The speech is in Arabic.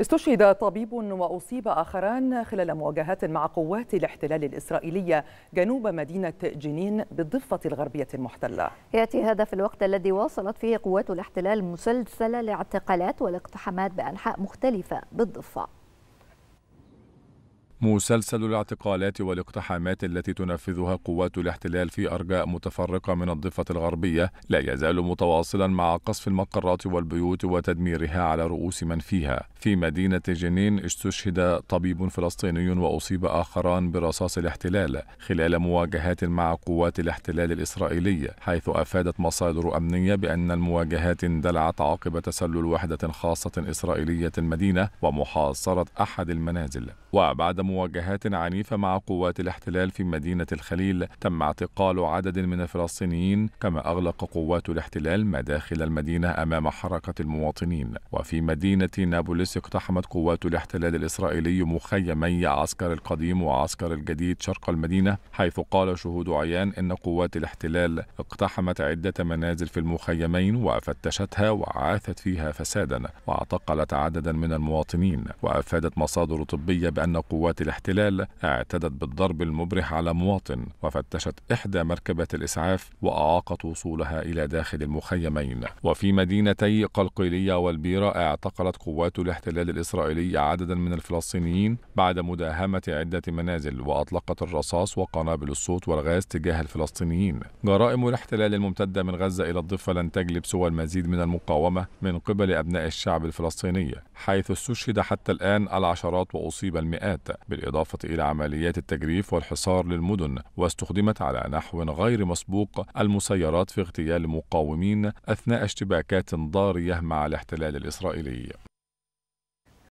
استشهد طبيب واصيب اخران خلال مواجهات مع قوات الاحتلال الاسرائيليه جنوب مدينه جنين بالضفه الغربيه المحتله. ياتي هذا في الوقت الذي واصلت فيه قوات الاحتلال مسلسل الاعتقالات والاقتحامات بانحاء مختلفه بالضفه. مسلسل الاعتقالات والاقتحامات التي تنفذها قوات الاحتلال في أرجاء متفرقة من الضفة الغربية لا يزال متواصلا مع قصف المقرات والبيوت وتدميرها على رؤوس من فيها في مدينة جنين استشهد طبيب فلسطيني وأصيب آخران برصاص الاحتلال خلال مواجهات مع قوات الاحتلال الإسرائيلي حيث أفادت مصادر أمنية بأن المواجهات اندلعت عقب تسلل وحدة خاصة إسرائيلية المدينة ومحاصرة أحد المنازل وبعد مواجهات عنيفة مع قوات الاحتلال في مدينة الخليل تم اعتقال عدد من الفلسطينيين كما أغلق قوات الاحتلال مداخل المدينة أمام حركة المواطنين وفي مدينة نابلس اقتحمت قوات الاحتلال الإسرائيلي مخيمي عسكر القديم وعسكر الجديد شرق المدينة حيث قال شهود عيان إن قوات الاحتلال اقتحمت عدة منازل في المخيمين وفتشتها وعاثت فيها فسادا واعتقلت عددا من المواطنين وأفادت مصادر طبية بأن بأن قوات الاحتلال اعتدت بالضرب المبرح على مواطن وفتشت إحدى مركبة الإسعاف وأعاقت وصولها إلى داخل المخيمين وفي مدينتي قلقيلية والبيرة اعتقلت قوات الاحتلال الإسرائيلي عددا من الفلسطينيين بعد مداهمة عدة منازل وأطلقت الرصاص وقنابل الصوت والغاز تجاه الفلسطينيين جرائم الاحتلال الممتدة من غزة إلى الضفة لن تجلب سوى المزيد من المقاومة من قبل أبناء الشعب الفلسطيني حيث استشهد حتى الآن العشرات وأصيب المئات بالإضافة إلى عمليات التجريف والحصار للمدن واستخدمت على نحو غير مسبوق المسيرات في اغتيال مقاومين أثناء اشتباكات ضارية مع الاحتلال الإسرائيلي